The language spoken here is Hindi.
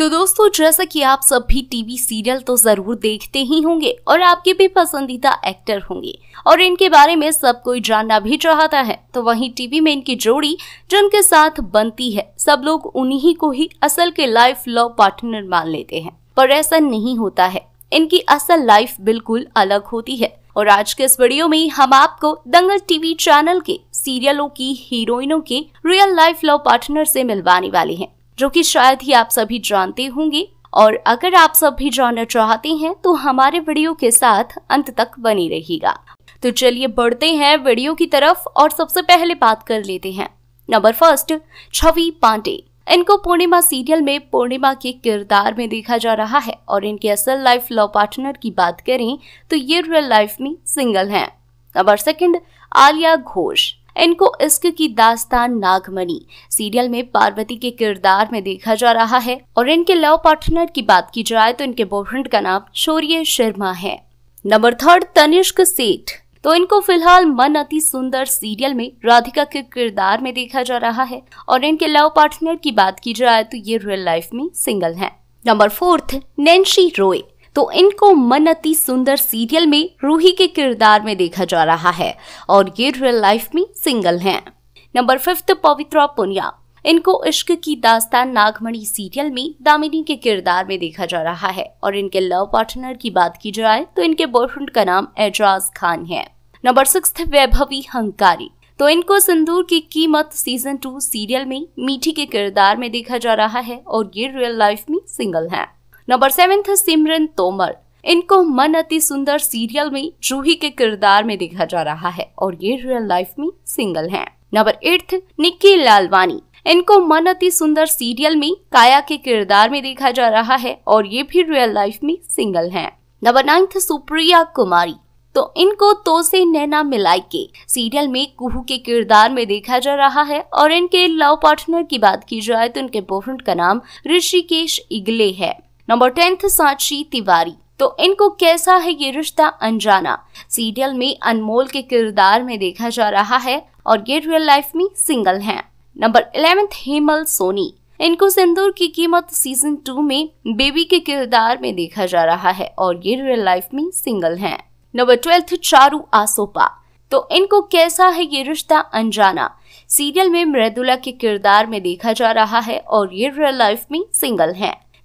तो दोस्तों जैसा कि आप सब भी टीवी सीरियल तो जरूर देखते ही होंगे और आपके भी पसंदीदा एक्टर होंगे और इनके बारे में सब कोई जानना भी चाहता है तो वहीं टीवी में इनकी जोड़ी उनके साथ बनती है सब लोग उन्हीं को ही असल के लाइफ लव पार्टनर मान लेते हैं पर ऐसा नहीं होता है इनकी असल लाइफ बिल्कुल अलग होती है और आज के इस वीडियो में हम आपको दंगल टीवी चैनल के सीरियलों की हीरोइनों के रियल लाइफ लव पार्टनर से मिलवाने वाले हैं जो कि शायद ही आप सभी जानते होंगे और अगर आप सब भी जानना चाहते हैं तो हमारे वीडियो के साथ अंत तक बनी रहेगा तो चलिए बढ़ते हैं वीडियो की तरफ और सबसे पहले बात कर लेते हैं नंबर फर्स्ट छवि पांडे इनको पूर्णिमा सीरियल में पूर्णिमा के किरदार में देखा जा रहा है और इनके असल लाइफ लव पार्टनर की बात करें तो ये रियल लाइफ में सिंगल हैं नंबर सेकंड आलिया घोष इनको इश्क की दास्तान नागमणि सीरियल में पार्वती के किरदार में देखा जा रहा है और इनके लव पार्टनर की बात की जाए तो इनके बॉयफ्रेंड का नाम शौर्य शर्मा है नंबर थर्ड तनिष्क सेठ तो इनको फिलहाल मन अति सुंदर सीरियल में राधिका के किरदार में देखा जा रहा है और इनके लव पार्टनर की बात की जाए तो ये रियल लाइफ में सिंगल हैं। नंबर फोर्थ नैन्सी रोय तो इनको मन अति सुंदर सीरियल में रूही के किरदार में देखा जा रहा है और ये रियल लाइफ में सिंगल हैं नंबर फिफ्थ पवित्रा पुनिया इनको इश्क की दास्तान नागमणि सीरियल में दामिनी के किरदार में देखा जा रहा है और इनके लव पार्टनर की बात की जाए तो इनके बॉयफ्रेंड का नाम एजाज खान है नंबर सिक्स वैभवी हंकारी तो इनको सिंदूर की कीमत सीजन टू सीरियल में मीठी के किरदार में देखा जा रहा है और ये रियल लाइफ में सिंगल हैं नंबर सेवेंथ सिमरन तोमर इनको मन अति सुंदर सीरियल में जूही के किरदार में देखा जा रहा है और ये रियल लाइफ में सिंगल हैं। नंबर एट निक्की लालवानी इनको मन अति सुंदर सीरियल में काया के किरदार में देखा जा रहा है और ये भी रियल लाइफ में सिंगल हैं। नंबर नाइन्थ सुप्रिया कुमारी तो इनको तो से नैना मिलाई के सीरियल में कुहू के किरदार में देखा जा रहा है और इनके लव पार्टनर की बात की जाए तो इनके बॉयफ्रेंड का नाम ऋषिकेश इगले है नंबर टेंथ साक्षी तिवारी तो इनको कैसा है ये रिश्ता अनजाना सीरियल में अनमोल के किरदार में देखा जा रहा है और ये रियल लाइफ में सिंगल हैं। नंबर इलेवेंथ हेमल सोनी इनको सिंदूर की कीमत सीजन टू में बेबी के किरदार में देखा जा रहा है और ये रियल लाइफ में सिंगल हैं। नंबर ट्वेल्थ चारू आसोपा तो इनको कैसा है ये रिश्ता अनजाना सीरियल में मृदुला के किरदार में देखा जा रहा है और ये रियल लाइफ में सिंगल हैं।